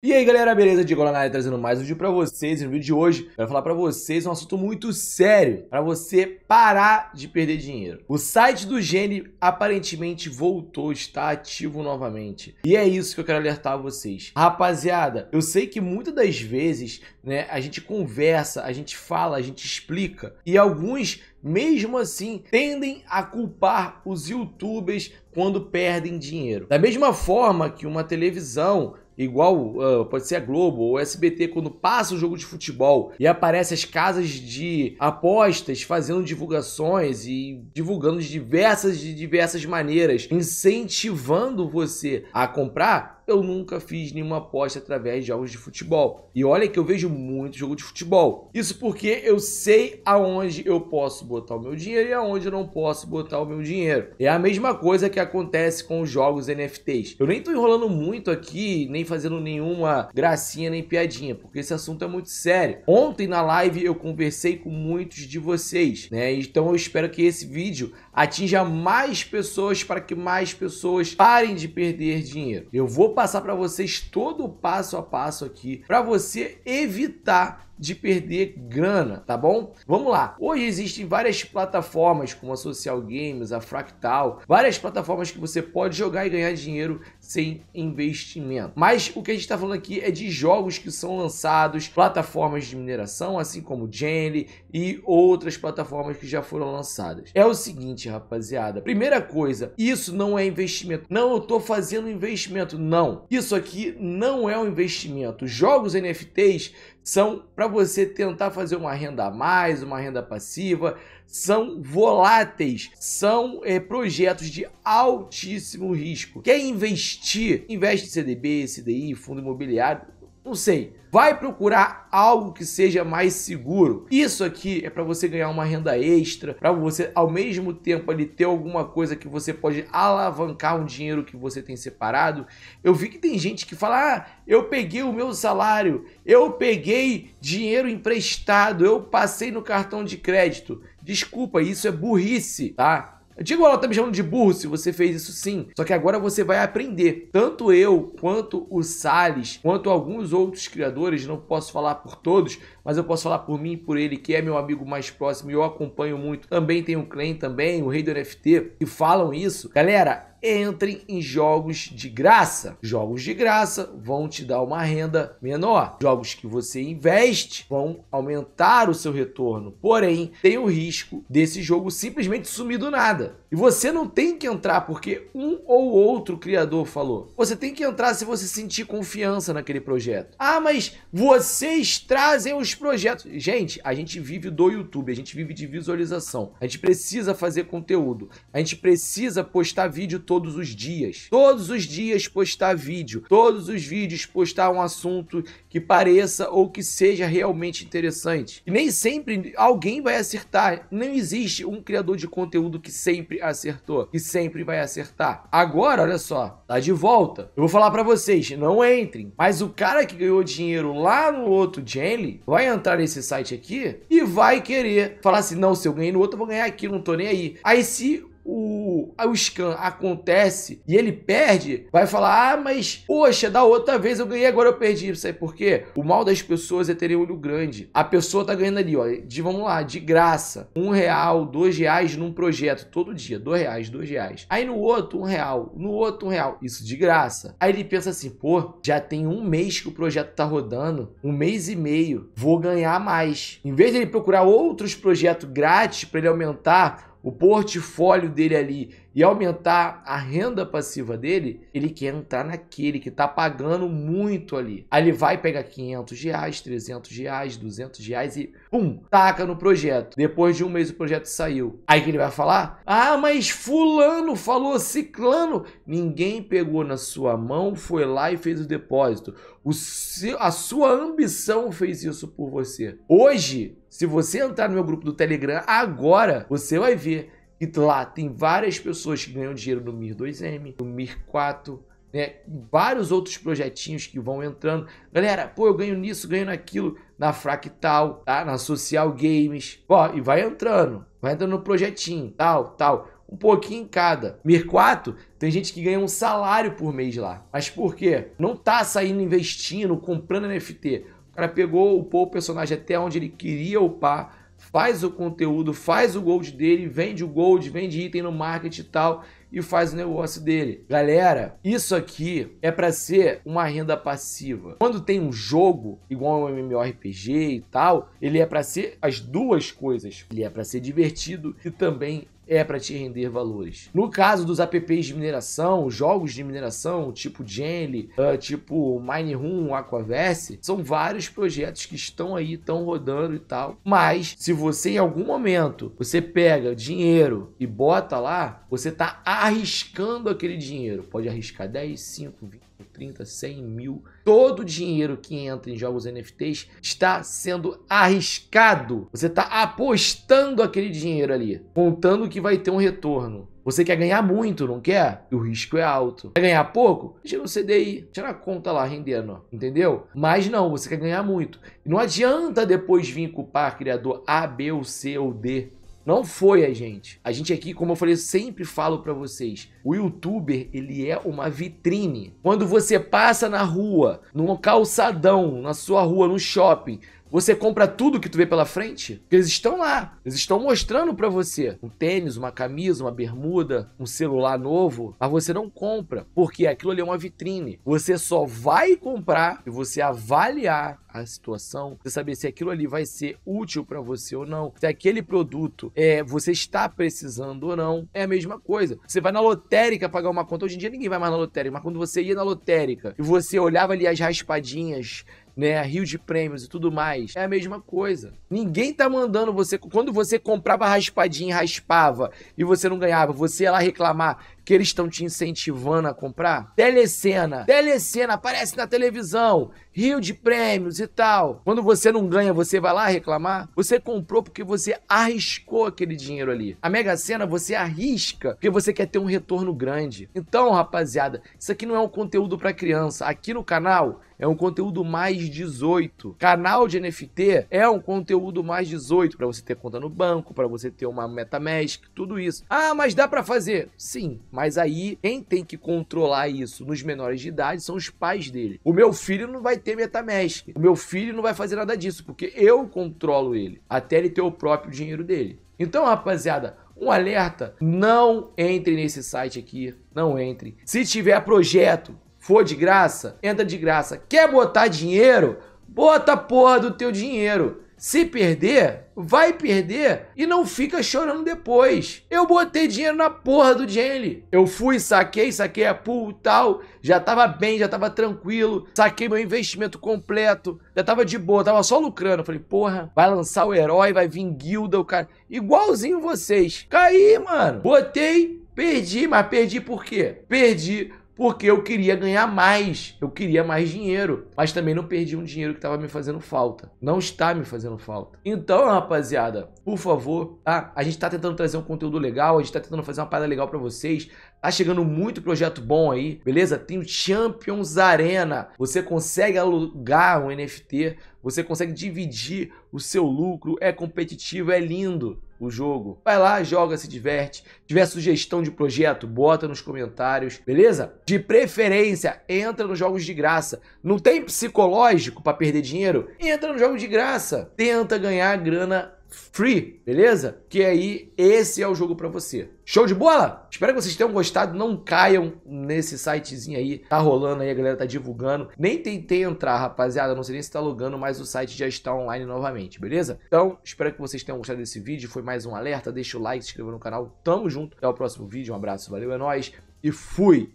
E aí galera, beleza? Diego lá trazendo mais um vídeo pra vocês. No vídeo de hoje, eu quero falar pra vocês um assunto muito sério para você parar de perder dinheiro. O site do Gene aparentemente voltou, está ativo novamente. E é isso que eu quero alertar vocês. Rapaziada, eu sei que muitas das vezes, né, a gente conversa, a gente fala, a gente explica e alguns mesmo assim, tendem a culpar os youtubers quando perdem dinheiro. Da mesma forma que uma televisão igual uh, pode ser a Globo ou SBT, quando passa o jogo de futebol e aparece as casas de apostas fazendo divulgações e divulgando de diversas, de diversas maneiras, incentivando você a comprar, eu nunca fiz nenhuma aposta através de jogos de futebol. E olha que eu vejo muito jogo de futebol. Isso porque eu sei aonde eu posso botar o meu dinheiro e aonde eu não posso botar o meu dinheiro. É a mesma coisa que acontece com os jogos NFTs. Eu nem tô enrolando muito aqui, nem fazendo nenhuma gracinha nem piadinha, porque esse assunto é muito sério. Ontem na live eu conversei com muitos de vocês, né? Então eu espero que esse vídeo atinja mais pessoas para que mais pessoas parem de perder dinheiro. Eu vou passar para vocês todo o passo a passo aqui para você evitar de perder grana, tá bom? Vamos lá. Hoje existem várias plataformas como a Social Games, a Fractal, várias plataformas que você pode jogar e ganhar dinheiro sem investimento. Mas o que a gente está falando aqui é de jogos que são lançados, plataformas de mineração, assim como Jelly e outras plataformas que já foram lançadas. É o seguinte, rapaziada. Primeira coisa, isso não é investimento. Não, eu tô fazendo investimento. Não. Isso aqui não é um investimento. Jogos NFTs são para para você tentar fazer uma renda a mais, uma renda passiva. São voláteis, são é, projetos de altíssimo risco. Quer investir? Investe em CDB, CDI, fundo imobiliário não sei. Vai procurar algo que seja mais seguro. Isso aqui é para você ganhar uma renda extra, para você ao mesmo tempo ali ter alguma coisa que você pode alavancar um dinheiro que você tem separado. Eu vi que tem gente que fala: "Ah, eu peguei o meu salário, eu peguei dinheiro emprestado, eu passei no cartão de crédito". Desculpa, isso é burrice, tá? Digo, ela tá me chamando de burro se você fez isso sim. Só que agora você vai aprender. Tanto eu, quanto o Salles, quanto alguns outros criadores, não posso falar por todos, mas eu posso falar por mim e por ele, que é meu amigo mais próximo e eu acompanho muito. Também tem o Clem, também, o Rei do NFT, que falam isso. Galera, entrem em jogos de graça. Jogos de graça vão te dar uma renda menor. Jogos que você investe vão aumentar o seu retorno. Porém, tem o risco desse jogo simplesmente sumir do nada. E você não tem que entrar porque um ou outro criador falou. Você tem que entrar se você sentir confiança naquele projeto. Ah, mas vocês trazem os projetos. Gente, a gente vive do YouTube, a gente vive de visualização. A gente precisa fazer conteúdo. A gente precisa postar vídeo todos os dias. Todos os dias postar vídeo. Todos os vídeos postar um assunto que pareça ou que seja realmente interessante. E nem sempre alguém vai acertar. Não existe um criador de conteúdo que sempre acertou, que sempre vai acertar. Agora, olha só, tá de volta. Eu vou falar para vocês, não entrem. Mas o cara que ganhou dinheiro lá no outro Jenny vai entrar nesse site aqui e vai querer falar assim: não, se eu ganhei no outro, eu vou ganhar aqui, não tô nem aí. Aí se o, o scan acontece e ele perde, vai falar: ah, mas poxa, da outra vez eu ganhei, agora eu perdi. Sabe por quê? O mal das pessoas é terem olho grande. A pessoa tá ganhando ali, ó, de vamos lá, de graça, um real, dois reais num projeto todo dia, dois reais, dois reais. Aí no outro, um real, no outro, um real, isso de graça. Aí ele pensa assim: pô, já tem um mês que o projeto tá rodando, um mês e meio, vou ganhar mais. Em vez de ele procurar outros projetos grátis para ele aumentar o portfólio dele ali e aumentar a renda passiva dele, ele quer entrar naquele que está pagando muito ali. Aí ele vai pegar 500 reais, 300 reais, 200 reais e pum, taca no projeto. Depois de um mês o projeto saiu. Aí que ele vai falar, ah, mas fulano falou ciclano. Ninguém pegou na sua mão, foi lá e fez o depósito. O seu, a sua ambição fez isso por você. Hoje, se você entrar no meu grupo do Telegram agora, você vai ver que lá tem várias pessoas que ganham dinheiro no Mir 2M, no Mir 4, né? Vários outros projetinhos que vão entrando. Galera, pô, eu ganho nisso, ganho naquilo, na Fractal, tá? Na Social Games. Ó, e vai entrando, vai entrando no projetinho, tal, tal. Um pouquinho em cada. Mir 4, tem gente que ganha um salário por mês lá. Mas por quê? Não tá saindo investindo, comprando NFT cara pegou, upou o personagem até onde ele queria upar, faz o conteúdo, faz o gold dele, vende o gold, vende item no market e tal e faz o negócio dele. Galera, isso aqui é para ser uma renda passiva. Quando tem um jogo igual um MMORPG e tal, ele é para ser as duas coisas. Ele é para ser divertido e também é para te render valores. No caso dos apps de mineração, jogos de mineração, tipo Genly, uh, ah, tipo Room, Aquaverse, são vários projetos que estão aí, estão rodando e tal. Mas se você em algum momento você pega dinheiro e bota lá, você tá arriscando aquele dinheiro. Pode arriscar 10, 5, 20 30, 100 mil. Todo o dinheiro que entra em jogos NFTs está sendo arriscado. Você está apostando aquele dinheiro ali, contando que vai ter um retorno. Você quer ganhar muito, não quer? E o risco é alto. Quer ganhar pouco? Tira o CDI, tira a conta lá rendendo, entendeu? Mas não, você quer ganhar muito. E não adianta depois vir culpar criador A, B ou C ou D não foi a gente. A gente aqui, como eu falei, eu sempre falo para vocês, o youtuber, ele é uma vitrine. Quando você passa na rua, num calçadão, na sua rua, no shopping, você compra tudo que tu vê pela frente? Porque eles estão lá. Eles estão mostrando para você um tênis, uma camisa, uma bermuda, um celular novo, mas você não compra, porque aquilo ali é uma vitrine. Você só vai comprar e você avaliar a situação, você saber se aquilo ali vai ser útil para você ou não, se aquele produto é você está precisando ou não, é a mesma coisa. Você vai na lotérica pagar uma conta, hoje em dia ninguém vai mais na lotérica, mas quando você ia na lotérica e você olhava ali as raspadinhas né? Rio de prêmios e tudo mais. É a mesma coisa. Ninguém tá mandando você. Quando você comprava raspadinha, raspava e você não ganhava, você ia lá reclamar que eles estão te incentivando a comprar? Telecena. Telecena aparece na televisão. Rio de prêmios e tal. Quando você não ganha, você vai lá reclamar? Você comprou porque você arriscou aquele dinheiro ali. A Mega Sena você arrisca porque você quer ter um retorno grande. Então, rapaziada, isso aqui não é um conteúdo para criança. Aqui no canal é um conteúdo mais 18. Canal de NFT é um conteúdo mais 18 para você ter conta no banco, para você ter uma MetaMask, tudo isso. Ah, mas dá para fazer? Sim, mas aí quem tem que controlar isso nos menores de idade são os pais dele. O meu filho não vai ter ter MetaMask. O meu filho não vai fazer nada disso, porque eu controlo ele, até ele ter o próprio dinheiro dele. Então, rapaziada, um alerta: não entre nesse site aqui, não entre. Se tiver projeto, for de graça, entra de graça. Quer botar dinheiro? Bota a porra do teu dinheiro. Se perder, vai perder e não fica chorando depois. Eu botei dinheiro na porra do Jenny. Eu fui, saquei, saquei a pool tal. Já tava bem, já tava tranquilo. Saquei meu investimento completo. Já tava de boa, tava só lucrando. Falei, porra, vai lançar o herói, vai vir guilda, o cara. Igualzinho vocês. Caí, mano. Botei, perdi, mas perdi por quê? Perdi porque eu queria ganhar mais, eu queria mais dinheiro, mas também não perdi um dinheiro que estava me fazendo falta. Não está me fazendo falta. Então, rapaziada, por favor, tá? a gente está tentando trazer um conteúdo legal, a gente está tentando fazer uma parada legal para vocês. Tá chegando muito projeto bom aí, beleza? Tem o Champions Arena. Você consegue alugar um NFT, você consegue dividir o seu lucro, é competitivo, é lindo o jogo. Vai lá, joga, se diverte. Se tiver sugestão de projeto, bota nos comentários, beleza? De preferência, entra nos jogos de graça. Não tem psicológico para perder dinheiro? Entra nos jogos de graça. Tenta ganhar grana free, beleza? Que aí esse é o jogo para você. Show de bola? Espero que vocês tenham gostado. Não caiam nesse sitezinho aí. Tá rolando aí, a galera tá divulgando. Nem tentei entrar, rapaziada. Não sei nem se tá logando, mas o site já está online novamente, beleza? Então, espero que vocês tenham gostado desse vídeo. Foi mais um alerta. Deixa o like, se inscreva no canal. Tamo junto. Até o próximo vídeo. Um abraço, valeu, é nóis. E fui!